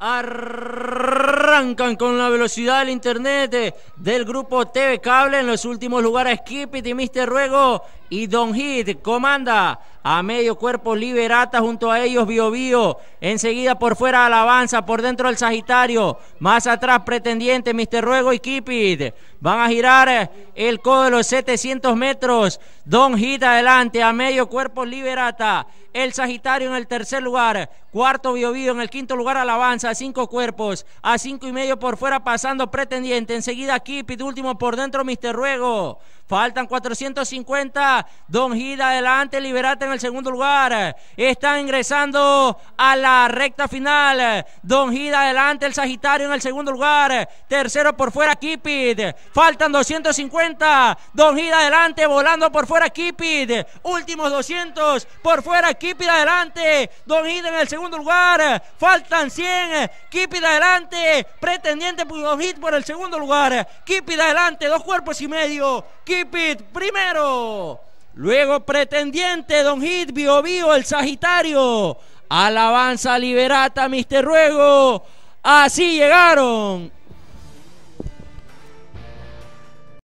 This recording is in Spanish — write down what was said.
Arrancan con la velocidad del internet del grupo TV Cable en los últimos lugares Kipit y Mr. Ruego y Don Hit comanda a medio cuerpo Liberata junto a ellos Bio Bio. Enseguida por fuera Alabanza, por dentro el Sagitario. Más atrás Pretendiente, Mister Ruego y Kipit. Van a girar eh, el codo de los 700 metros. Don Hit adelante, a medio cuerpo Liberata. El Sagitario en el tercer lugar. Cuarto Bio en el quinto lugar Alabanza, cinco cuerpos. A cinco y medio por fuera pasando Pretendiente. Enseguida Kipit, último por dentro Mister Ruego. Faltan 450. Don Gida adelante, Liberate en el segundo lugar. Están ingresando a la recta final. Don Gida adelante, el Sagitario en el segundo lugar. Tercero por fuera, Kipid... Faltan 250. Don Gida adelante, volando por fuera, Kipid... Últimos 200. Por fuera, Kipid adelante. Don Gida en el segundo lugar. Faltan 100. Kipid adelante. Pretendiente pues, Don Gida por el segundo lugar. Kipid adelante, dos cuerpos y medio primero. Luego pretendiente, Don Hit, Bio Bio, el Sagitario. Alabanza Liberata, Mister Ruego. Así llegaron